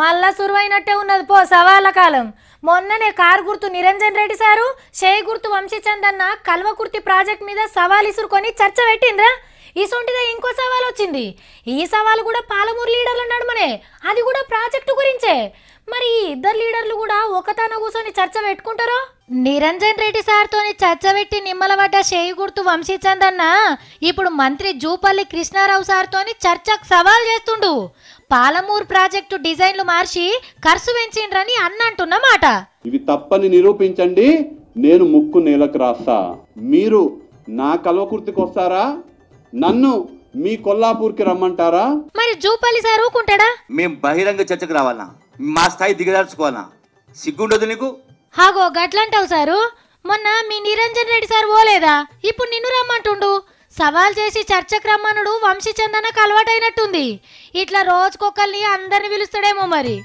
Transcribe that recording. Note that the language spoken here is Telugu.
మళ్ళా సురువైనట్టే ఉన్నది పో సవాళ్ళ కాలం మొన్ననే కారు గుర్తు నిరంజన్ రెడ్డి సారు షేయ్ గుర్తు వంశీచంద్ అన్న కల్వకుర్తి ప్రాజెక్ట్ మీద సవాల్ ఇసురుకొని చర్చ పెట్టిండ్రా ఈసొంటిదే ఇంకో సవాల్ వచ్చింది ఈ సవాల్ కూడా పాలమూరు లీడర్లు నడుమనే అది కూడా ప్రాజెక్టు గురించే మరి ఈ ఇద్దరు లీడర్లు కూడా ఒకతన కూర్చొని చర్చ పెట్టుకుంటారో నిరంజన్ రెడ్డి సార్తోని చర్చ పెట్టి నిమ్మలబడ్డ షేయి గుర్తు వంశీచంద్ అన్న ఇప్పుడు మంత్రి జూపల్లి కృష్ణారావు సార్తోని చర్చకు సవాల్ చేస్తుండు పాలమూరు ప్రాజెక్టు డిజైన్లు మార్చి ఖర్చు పెంచిండ్రని అన్నంటున్న మాట ఇవి తప్పని నిరూపించండి నేను ముక్కు నేలకు రాస్తా మీరు నా కలవకుర్తికి వస్తారా నన్ను మీ కొల్లాపూర్కి రమ్మంటారా మరి జూపల్లి సార్ ఊకుంటాడా మేము బహిరంగ చర్చకు రావాలా మా స్థాయి దిగదార్చుకోవాలా సిగ్గుండదు నీకు హాగో గట్లంటావు సారు మొన్న మీ నిరంజన్ రెడ్డి సార్ పోలేదా ఇప్పుడు నిన్ను రమ్మంటుండు సవాల్ చేసి చర్చకు రమ్మనుడు వంశీచందనకు అలవాటైనట్టుంది ఇట్లా రోజుకొకరిని అందరిని పిలుస్తాడేమో మరి